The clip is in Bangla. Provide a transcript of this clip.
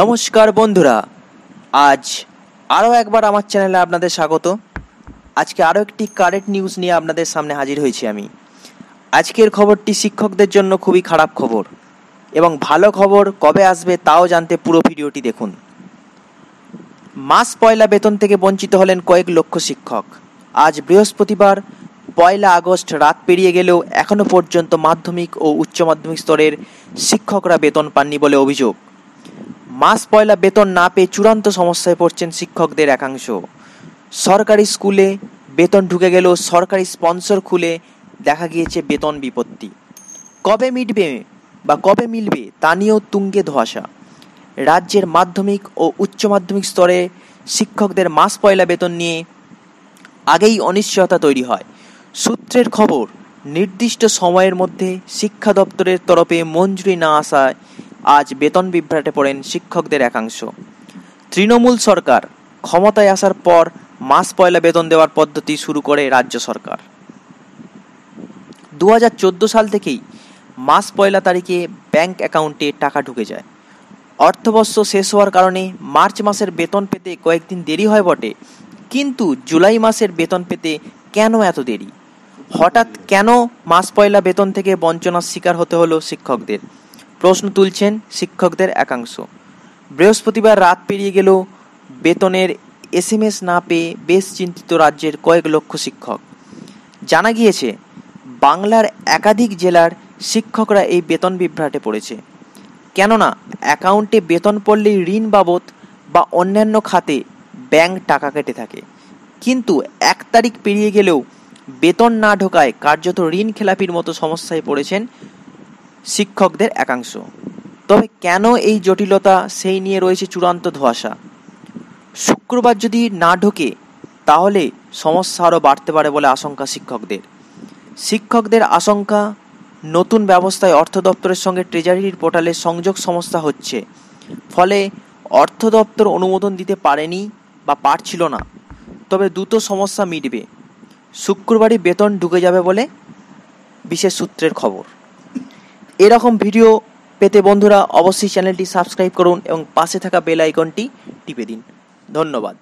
নমস্কার বন্ধুরা আজ আরও একবার আমার চ্যানেলে আপনাদের স্বাগত আজকে আরও একটি কারেন্ট নিউজ নিয়ে আপনাদের সামনে হাজির হয়েছি আমি আজকের খবরটি শিক্ষকদের জন্য খুবই খারাপ খবর এবং ভালো খবর কবে আসবে তাও জানতে পুরো ভিডিওটি দেখুন মাস পয়লা বেতন থেকে বঞ্চিত হলেন কয়েক লক্ষ শিক্ষক আজ বৃহস্পতিবার পয়লা আগস্ট রাত পেরিয়ে গেলেও এখনও পর্যন্ত মাধ্যমিক ও উচ্চ মাধ্যমিক স্তরের শিক্ষকরা বেতন পাননি বলে অভিযোগ মাস পয়লা বেতন না পেয়ে চূড়ান্ত সমস্যায় পড়ছেন শিক্ষকদের একাংশ সরকারি স্কুলে বেতন ঢুকে গেল সরকারি স্পন্সর খুলে দেখা গিয়েছে বেতন বিপত্তি কবে মিটবে বা কবে মিলবে তা নিয়েও তুঙ্গে ধোয়াশা রাজ্যের মাধ্যমিক ও উচ্চ মাধ্যমিক স্তরে শিক্ষকদের মাস পয়লা বেতন নিয়ে আগেই অনিশ্চয়তা তৈরি হয় সূত্রের খবর নির্দিষ্ট সময়ের মধ্যে শিক্ষা দপ্তরের তরফে মঞ্জুরি না আসায় আজ বেতন বিভ্রাটে পড়েন শিক্ষকদের একাংশ তৃণমূল সরকার ক্ষমতায় আসার পর মাস পয়লা বেতন দেওয়ার পদ্ধতি শুরু করে রাজ্য সরকার দু সাল থেকেই মাস পয়লা তারিখে ব্যাংক অ্যাকাউন্টে টাকা ঢুকে যায় অর্থবর্ষ শেষ হওয়ার কারণে মার্চ মাসের বেতন পেতে কয়েকদিন দেরি হয় বটে কিন্তু জুলাই মাসের বেতন পেতে কেন এত দেরি হঠাৎ কেন মাস পয়লা বেতন থেকে বঞ্চনার শিকার হতে হলো শিক্ষকদের প্রশ্ন তুলছেন শিক্ষকদের একাংশ বৃহস্পতিবার রাত পেরিয়ে গেল বেতনের এসএমএস না পেয়ে বেশ চিন্তিত রাজ্যের কয়েক লক্ষ শিক্ষক জানা গিয়েছে বাংলার একাধিক জেলার শিক্ষকরা এই বেতন বিভ্রাটে পড়েছে কেননা অ্যাকাউন্টে বেতন পড়লে ঋণ বাবদ বা অন্যান্য খাতে ব্যাংক টাকা কেটে থাকে কিন্তু এক তারিখ পেরিয়ে গেলেও বেতন না ঢোকায় কার্যত ঋণ খেলাপির মতো সমস্যায় পড়েছেন শিক্ষকদের একাংশ তবে কেন এই জটিলতা সেই নিয়ে রয়েছে চূড়ান্ত ধোয়াশা শুক্রবার যদি না ঢোকে তাহলে সমস্যা আরও বাড়তে পারে বলে আশঙ্কা শিক্ষকদের শিক্ষকদের আশঙ্কা নতুন ব্যবস্থায় অর্থ দপ্তরের সঙ্গে ট্রেজারির পোর্টালে সংযোগ সমস্যা হচ্ছে ফলে অর্থ দপ্তর অনুমোদন দিতে পারেনি বা পারছিল না তবে দ্রুত সমস্যা মিটবে শুক্রবারই বেতন ঢুকে যাবে বলে বিশেষ সূত্রের খবর এরকম ভিডিও পেতে বন্ধুরা অবশ্যই চ্যানেলটি সাবস্ক্রাইব করুন এবং পাশে থাকা বেল আইকনটি টিপে দিন ধন্যবাদ